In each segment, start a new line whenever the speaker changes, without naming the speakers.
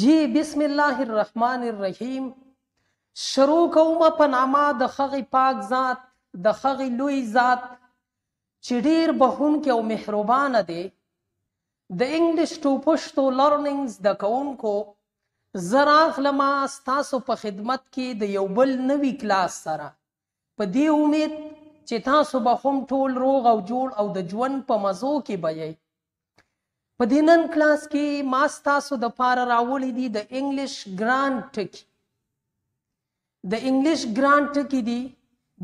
جی بسم الله الرحمن الرحیم شروع کوم په نامه د خغي پاک ذات د خغي لوی ذات چې ډیر بهونکې او مهربان دی د انګلیش ټو پښتو لرننګز د کوونکو زراغ لما تاسو په خدمت کې د یو بل نوي کلاس سره په دې امید چې تاسو به هم ټول روغ او جوړ او د ژوند په مزو کې به په دې نن کلاس کې ما تاسو د پاره راوړې دي د انګلیش ګران ټکی د انګلیش ګران ټکی دی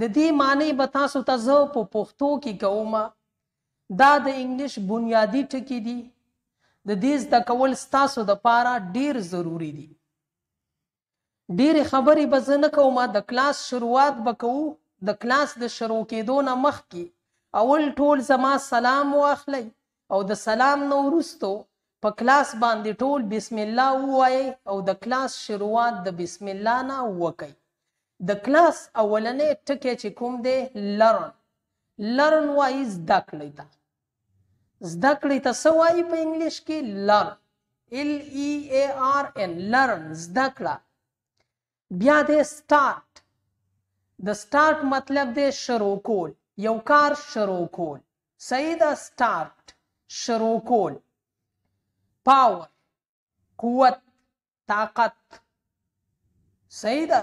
د دې معنی به تاسو ته زه په پښتو کې کوم دا د انګلیش بنیادی ټکی دی د دې زده کول تاسو د پاره ډیر ضروری دی ډیر خبرې به زه نه کوم د کلاس شروعات به کوو د کلاس د شروع کېدو نه مخکې اول ټول زما سلام واخلئ او د سلام نو وروستو په کلاس باندې ټول بسم الله ووایي او د کلاس شروعات د بسم الله نه وکړي د کلاس اولنې ټکی چې کوم دی لرن لرن وایي زده کړئ ته زده کړئ ته څه وایي په انګلیش کې لرن ال ای ای آر ان لرن زده کړه بیا دی سٹارټ د سٹارټ مطلب دی شروع کول یو کار شروع کول صحیح ده سٹارټ شروع کول پاور قوت طاقت صحیح ده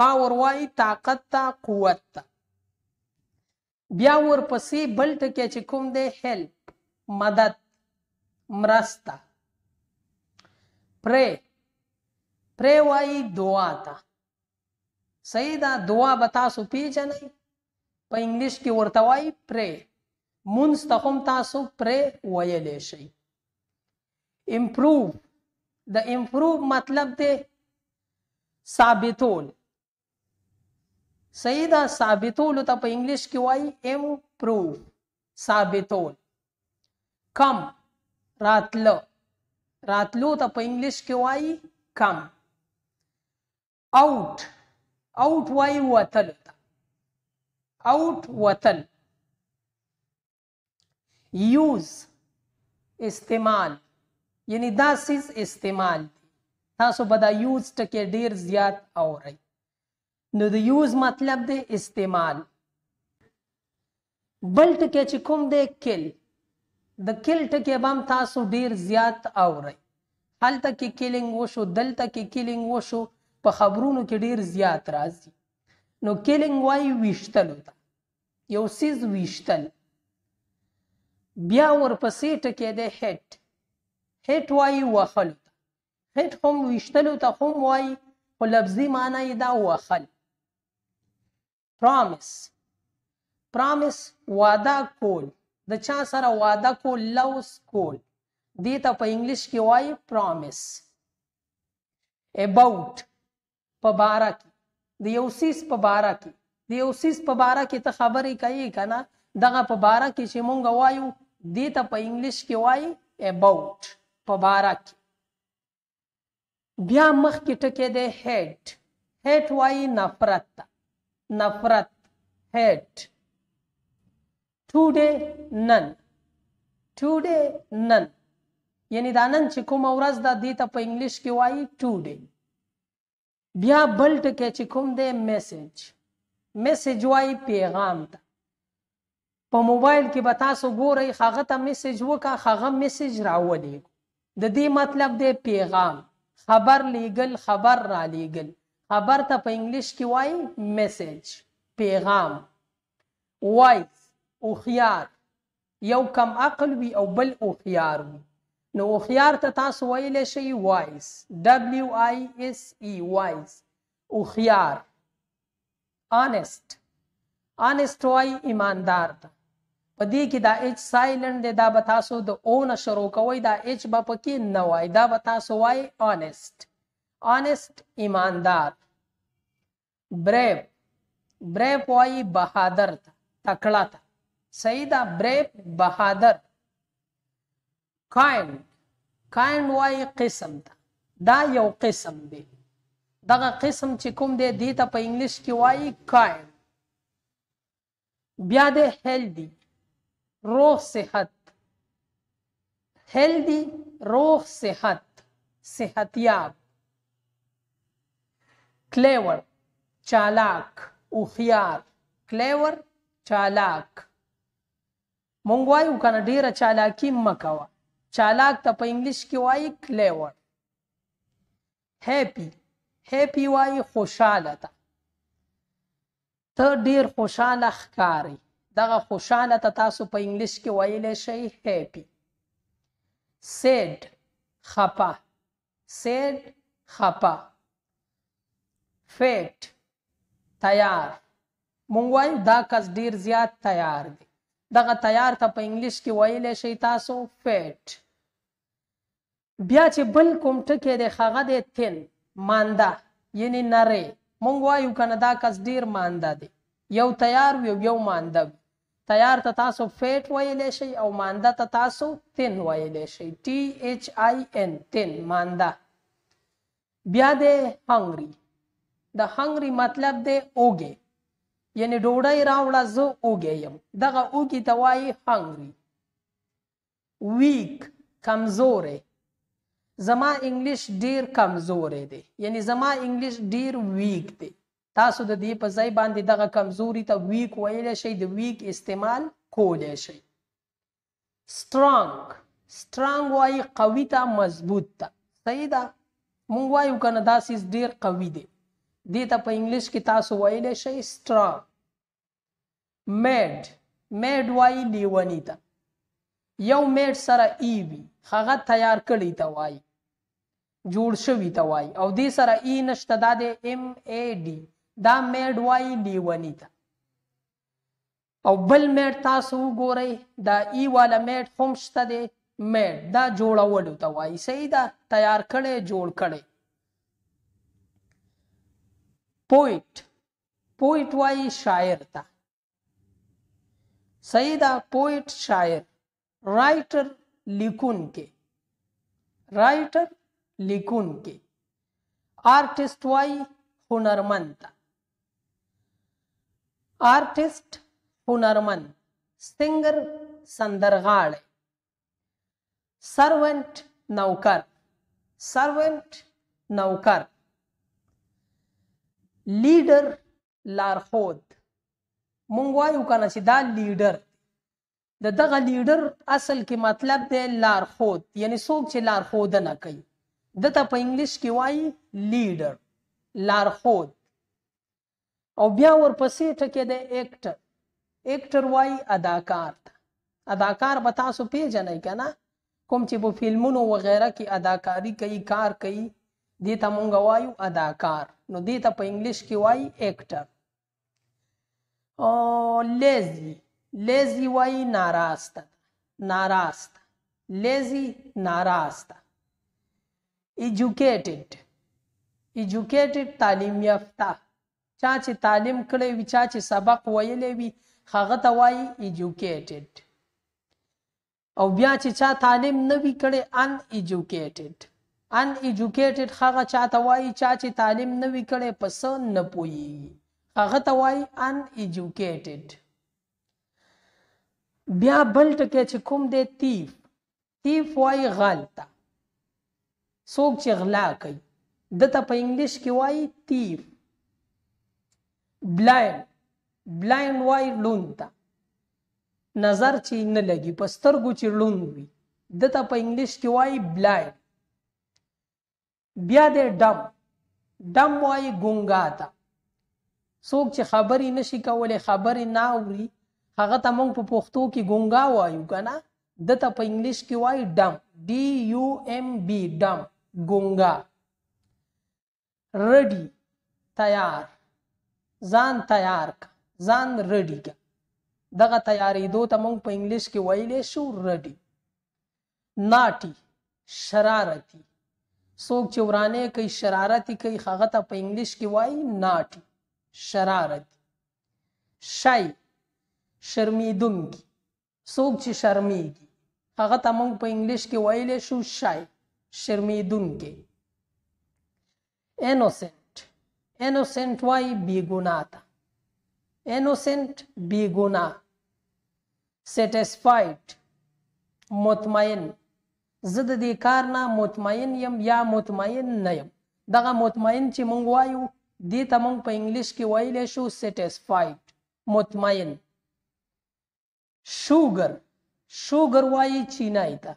پاور وای طاقت ته قوت ته بیا ورپسې بل ټکی چې کوم دی هیلپ مدد مرسته پرې پرې وای دعا ته صحیح ده دعا به تاسو پیژنئ په انګلیش کې ورته وای پرې مونږ ته هم تاسو پرې ویلې شي امپروو د امپروو مطلب دی ثابتول صحیح ده ثابتول ته په انګلیش کې وایي امپروو ثابتول کم راتلو راتلو ته په انګلیش کې وایي کم اوټ اوټ وایي وتل اوټ وتل یوز استعمال یعنی دا سیز استعمال دی تاسو به دا یوز ټکی ډیر زیات اورئ نو د یوز مطلب دی استعمال بل ټکی چې کوم دی کل د کل ټکی به هم تاسو ډیر زیات اورئ هلته کې کلینګ وشو دلته کې کلینګ وشو په خبرونو کې ډیر زیات راځي نو کلینګ وای ویشتلو ته یو سیز ویشتل بیا ورپسې ټکی دی هټ هټ وایي وهلو ته هټ هم ویشتلو ته هم وایي خو لفظي معنی یې دا وهل پرامس پرامس وعده کول د چا سره وعده کول لوس کول دې ته په انګلیش کې وایي پرامس اباوټ په باره کې د یو سیس په باره کې د یو سیس په باره کې ته خبرې کوي که نه دغه په باره کې چې مونږ وایو دې ته په انګلیش کې وایي اباوت په باره کې بیا مخ کې ټکی دی هیټ هیټ وایي نفرت نفرت هیټ ټوډے نن ټوډے نن یعنی دا نن چې کوم ورځ دا دې ته په انګلیش کې وایي ټوډے بیا بل ټکی چې کوم دی میسج میسج وایي پیغام ته په موبایل کې به تاسو ګورئ هغه ته میسج وکا هغه میسج راولي د دې مطلب دی پیغام خبر لیګل خبر را لیګل خبر ته په انګلیش کې وای میسج پیغام وایس او خيار یو کم عقل وی او بل او خيار وی نو او خيار ته تاسو ویل شي وایس دبليو آی اس ای وایس او خيار انست انست وای ایماندار ته په دې کې دا اچ سایلنت دی دا به تاسو د او نه شروع کوئ دا اچ به پکې نه وای دا به تاسو وای آنست آنست ایماندار بریو بریو وای بهادر ته تکړه ته صحیح دا بریو بهادر کایند کایند وای قسم ته دا یو قسم دی دغه قسم چې کوم دی دې ته په انګلیش کې وایي کایند بیا د هیلدی روغ صحت healthy روغ صحت صحتیاب clever چالاک هوښیار clever چالاک مونږ وایو کنه ډیره چالاکی مکوه چالاک ته په انګلیش کې وایي clever happy happy وایي خوشاله ته ته ډیر خوشاله ښکاری دغه خوشاله ته تاسو په انګلیش کې ویلی شئ هیپی سیډ خپه سیډ خپه فیټ تیار مونږ وایو دا کس ډیر زیات تیار دی دغه تیار ته په انګلیش کې ویلی شئ تاسو فیټ بیا چې بل کوم ټکی دی هغه دی تین مانده یعنی نری مونږ وایو کنه دا کس ډیر مانده دی یو تیار وي یو مانده وي تیار ته تاسو فیټ ویلی شئ او مانده ته تاسو تن ویلی شئ ټي ایچ آی ان تن مانده بیا د هنګري د هنګري مطلب دی اوګې یعنی ډوډۍ راوړه زه اوګې یم دغه اوګې ته وایي هنګري ویک کمزورې زما انګلیش ډیر کمزورې دی یعنی زما انګلیش ډیر ویک دی تاسو د دې په ځای باندې دغه کمزوري ته ویک ویل شي د ویک استعمال کولای شي strong strong وای قوي ته مضبوط ته صحیح ده مونږ وایو کنه دا سیس ډیر قوي دی دې ته په انګلیش کې تاسو ویل شي strong mad mad وای لیونی ته یو میټ سره ای وي هغه تیار کړی ته وای جوړ شوی ته وای او دې سره ای نشته دا د ام ا ډی دا میډ وای لیونی ده او بل میډ تاسو وګورئ دا ای والا میډ هم شته دی میډ دا جوړولو ته وایي صحیح ده تیار کړی جوړ کړی پویټ پویټ وایي شاعر ته صحیح ده پویټ شاعر رائټر لیکونکی رائټر لیکونکی آرټیست وایي هنرمند ته آرټیسټ هنرمن سنگر سندرغاړی سرونټ نوکر سرونټ نوکر لیډر لارښود مونږ وایو کنه چې دا لیډر د دغه لیډر اصل کې مطلب دی لارښود یعنی څوک چې لارښودنه کوي دته په انګلیش کې وایي لیډر لارښود او بیا ورپسې ټکې د اکټر اکټر وای اداکار ته اداکار به تاسو پیژنئ که نه کوم چې په فلمونو وغیره کې اداکاری کوي کار کوي دې ته مونږ وایو اداکار نو دې ته په انګلیش کې وایي اکټر او لیزی لیزی وایي ناراسته ناراسته لیزی ناراسته ایجوکیټډ ایجوکیټډ تعلیم یافته چا چې تعلیم کړی وي چا چې سبق ویلی وي هغه ته وایي ایجوکیټډ او بیا چې چا تعلیم نه وي کړی ان ایجوکیټډ ان ایجوکیټډ هغه چاته وایي چا چې تعلیم نه وی کړي پس نه پوي هغه ته وایي ان ایجوکیټډ بیا بل ټکه چې کوم دی تیف تیف وایي غلطه څوک چې غلا کوي دته په انګلیش کې وایي تیف بلایند بلایند وای لوند ته نظر چې نه لګي په سترګو چې لوند وي دته په انګلیش کې وای بلایند بیا د ډم ډم وای ګونګا ته څوک چې خبرې نشي کولای خبرې نه اوري هغه ته موږ په پښتو کې ګونګا وایو کنه دته په انګلیش کې وای ډم ډي یو ام بي ډم ګونګا رډي تیار ځان تیار کا ځان ریډي کا دغه تیارېدو ته مونږ په انګلیش کې ویلی شو ریډي ناټي شرارتي څوک چې ورانې کوي شرارتي کوي هغه ته په انګلیش کې وایي ناټي شرارتي شای شرمیدونکي څوک چې شرمیږي هغه ته مونږ په انګلیش کې ویلی شو شای شرمیدونکي انوسنت innocent وای بی گناه تا innocent بی گناه satisfied مطمئن زه د دې کار نه مطمئن یم یا مطمئن نه یم دغه مطمئن چې مونږ وایو دې ته مونږ په انګلیش کې ویلی شو سټیسفاید مطمئن شوګر شوګر وایي چینای ته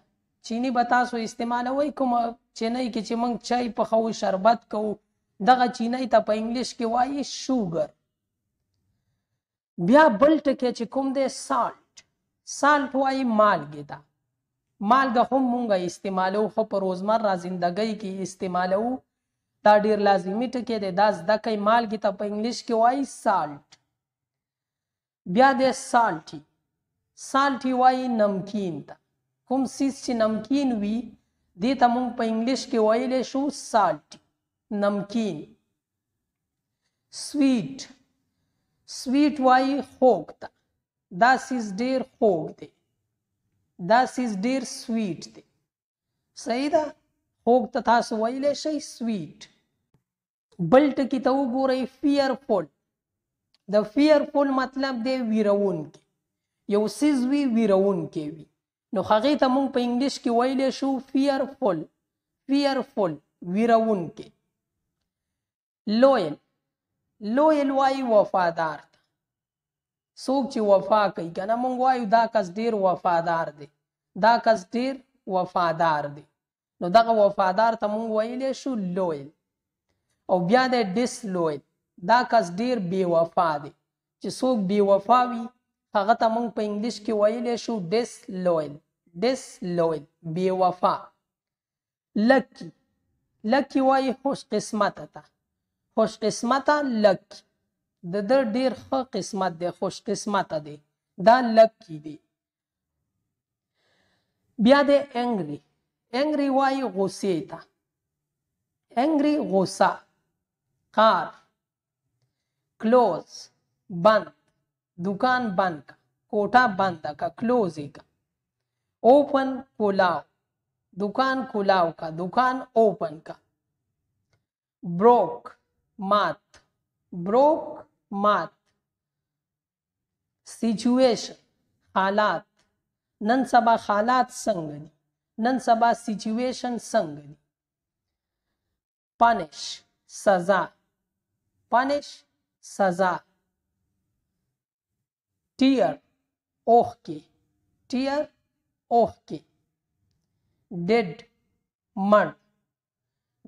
چینی به تاسو استعمالوئ کوم چینی کې چې مونږ چای پخو شربت کوو دغه چینه ته په انګلیش کې وایي شوګر بیا بل ټکی چې کوم دی سالټ سالټ وایي مالګې ده مالګه هم مونږه استعمالو خو په روزمره زندګۍ کې استعمالو دا ډیر لازمی ټکی دی دا زده کوي مالګې ته په انګلیش کې وایي سالټ بیا دی سالټي سالټي وایي نمکین ته کوم سیس چې نمکین وي دې ته مونږ په انګلیش کې ویلی شو سالټي नमकीन sweet sweet وای خوږ ته دا سیز ډیر خوږ دی دا سیز ډیر سویټ دی صحیح ده خوږ ته تاسو ویلی شئ سویټ بل ټکي ته وګورئ فیرفول د فیرفول مطلب دی ویرونکي یو سیز وی ویرونکي وي نو هغې ته مونږ په انګلیش کې ویلی شو فیرفول فیرفول ویرونکي لویل لویل وای وفادار ته څوک چې وفا کوي کنه مونږ وایو دا کس ډیر وفادار دی دا کس ډیر وفادار دی نو دغه وفادار ته مونږ ویلې شو لویل او بیا د ډیس لویل دا کس ډیر بی وفا دی چې څوک بی وفا وي هغه ته مونږ په انګلیش کې ویلې شو ډیس لویل ډیس لویل بی وفا لکی لکی وای خوش قسمت ته خوش قسمته لک د د ډیر ښه قسمت دی خوش قسمته دی دا لک کی دی بیا د انګری انګری وای غوسه تا انګری غوسه کار کلوز بند دکان بند کا کوټه بند کا کلوز کا اوپن کولاو دکان کولاو کا دکان اوپن کا بروک math broke math situation हालात नन सबा हालात संगनी नन सबा सिचुएशन संगनी पनिश सजा पनिश सजा टीयर ओह के टीयर ओह के डिड मर्ड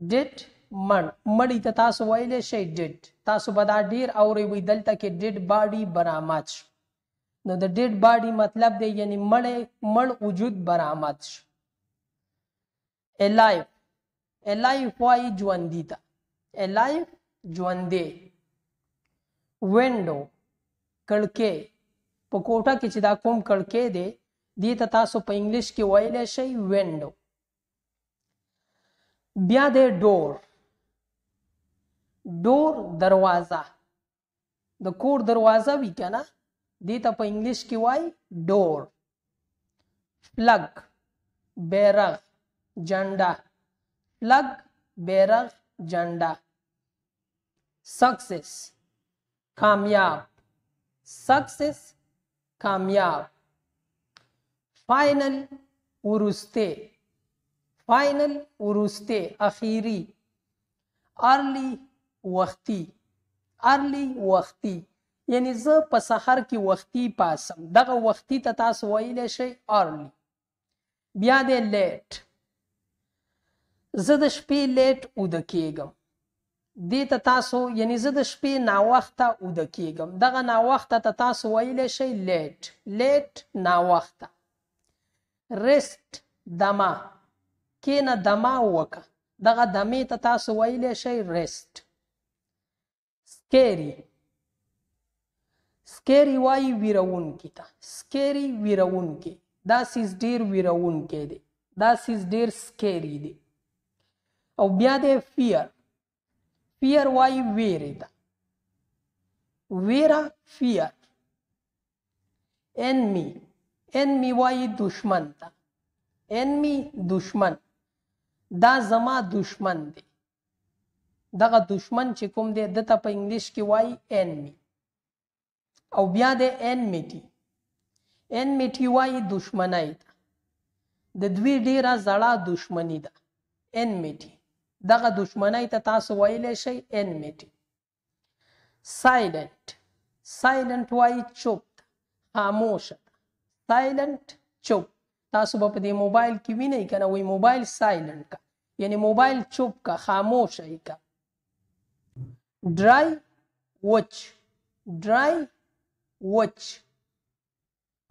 डिड مړ مړی ته تاسو ویلې شي ډډ تاسو به دا ډیر اوري وی دلته کې ډډ باډي برآمد شي نو د ډډ باډي مطلب دی یعنی مړ مړ وجود برآمد شي الایف الایف وای ژوندې ته الایف ژوندې وینډو کړکې په کوټه کې چې دا کوم کړکې دی دې ته تاسو په انګلیش کې ویلې شي وینډو بیا د ډور डोर दरवाजा द कोर दरवाजा भी क्या ना देत आपण इंग्लिश की वाई डोर प्लग बैरग झंडा प्लग बैरग झंडा सक्सेस कामयाब सक्सेस कामयाब फाइनल उरुस्ते फाइनल उरुस्ते अखीरी early وختي ارلی وختي یعنی زه په سحر کې وختي پاسم دغه وختي ته تاسو ویلی شئ ارلی بیا د لیټ زه د شپې لیټ اوده کېږم دې ته تاسو یعنی زه د شپې ناوخته اوده کېږم دغه ناوخته ته تاسو ویلی شئ لیټ لیټ ناوخته رست دما کېنه دما وکه دغه دمې ته تاسو ویلی شئ رست scary scary-й viraunkita scary viraunke das is dir viraunkede das او بیا scarydi فیر فیر وای й veerida ویرا فیر انمی انمی وای دشمن था انمی دشمن دا زما دشمن دی دغه دشمن چې کوم دی دته په انګلیش کې وای انمی او بیا د انمیټي انمیټي وای دشمنای د دوی ډیره زړه دشمنی ده انمیټي دغه دشمنی ته تاسو ویلی شئ انمیټي سایلنت سایلنت وای چوپ خاموش سایلنت چوپ تاسو په دې موبایل کې وینئ کنه وای موبایل سایلنت کا یعنی موبایل چوپ کا خاموش ای کا dry وچ dry وچ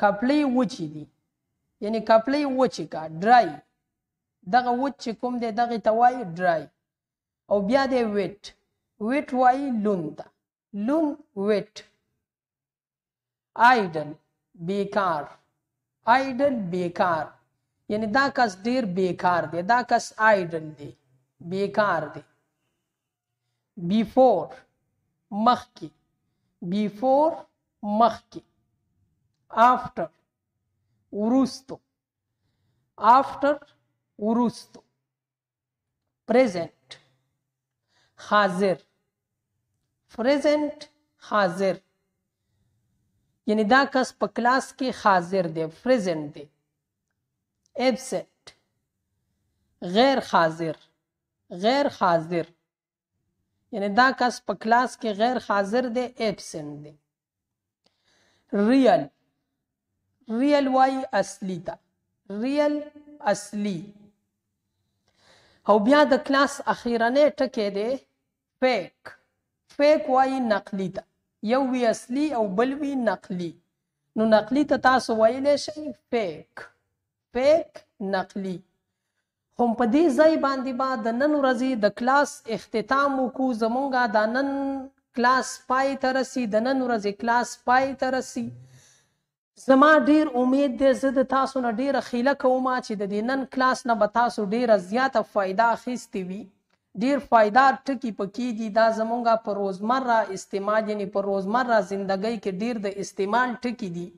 کپلې وچې دي یعنی کپلې وچې کا dry دغه وچ چې کوم دی دغه ته وایي dry او بیا دی wet wet وایي لون ته لون wet idle بیکار idle بیکار یعنی دا کس ډیر بیکار دی دا کس idle دی بیکار دی बिफोर मख के बिफोर मख के आफ्टर उरुस्तो आफ्टर उरुस्तो प्रेजेंट हाजिर प्रेजेंट हाजिर यानी दा कस पक्लास के हाजिर दे प्रेजेंट दे एबसेंट गैर हाजिर गैर हाजिर یعنی دا کس په کلاس کې غیر حاضر دی ابسنت دی ریل ریل وای اصلي ته ریل اصلي او بیا د کلاس اخیرانه ټکی دی فیک فیک وای نقلی ته یو وی اصلي او بل وی نقلی نو نقلی ته تاسو وایلی شئ فیک فیک نقلی خو په دې ځای باندې با د نن ورځې د کلاس اختتام وکړو زمونږه د نن کلاس پای ته رسی د نن ورځې کلاس پای ته رسی زما ډیر امید دی زه د تاسو نه ډیره خیله کوم چې د دې نن کلاس نه به تاسو ډیره زیاته فایده اخیستې وي ډیر فایدار ټکي پکې دي دا زمونږه په روزمره استعمال یعنی په روزمره زندګۍ کې ډیر د استعمال ټکي دي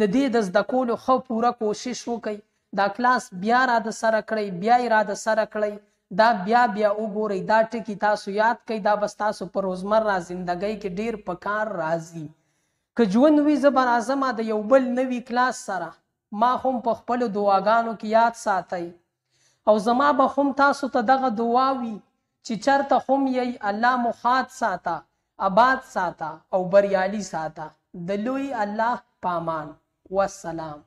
د دې د زده کولو ښه پوره کوشش وکئ دا کلاس بیا را د سره کړئ بیا را د سره کړئ دا بیا بیا وګورئ دا ټکی تاسو یاد کړئ دا بس تاسو په روزمر را زندګۍ کې ډیر په کار راځي که ژوند وي زه به راځم د یو بل نوي کلاس سره ما هم په خپلو دعاګانو کې یاد ساتئ او زما به هم تاسو ته تا دغه دعا وي چې چرته هم یې الله مو خات ساته آباد ساته او بریالي ساته د لوی الله پامان والسلام